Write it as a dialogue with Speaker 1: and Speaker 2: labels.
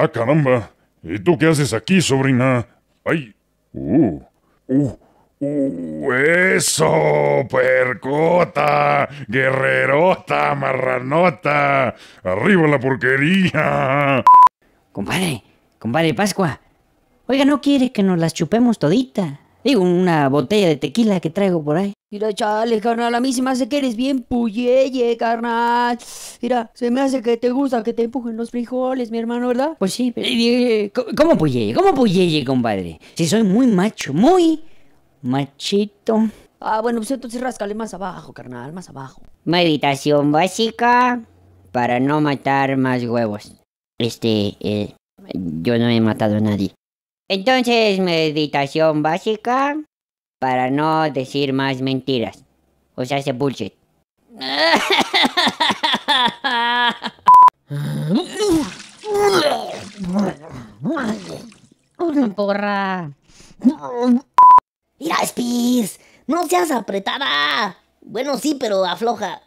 Speaker 1: Ah, caramba. ¿Y tú qué haces aquí, sobrina? Ay. Uh. Uh. Uh, eso, percota, guerrerota, marranota, arriba la porquería. Compadre, compadre Pascua, oiga, ¿no quiere que nos las chupemos todita? Digo, una botella de tequila que traigo por ahí. Mira, chale, carnal, a mí se me hace que eres bien puyeye, carnal. Mira, se me hace que te gusta que te empujen los frijoles, mi hermano, ¿verdad? Pues sí, pero... ¿Cómo puyeye? ¿Cómo puyeye, compadre? Si soy muy macho, muy machito. Ah, bueno, pues entonces rascale más abajo, carnal, más abajo. Meditación básica para no matar más huevos. Este, eh, yo no he matado a nadie. Entonces, meditación básica para no decir más mentiras. O sea, ese bullshit. Porra. Mira, Spears! no seas apretada. Bueno, sí, pero afloja.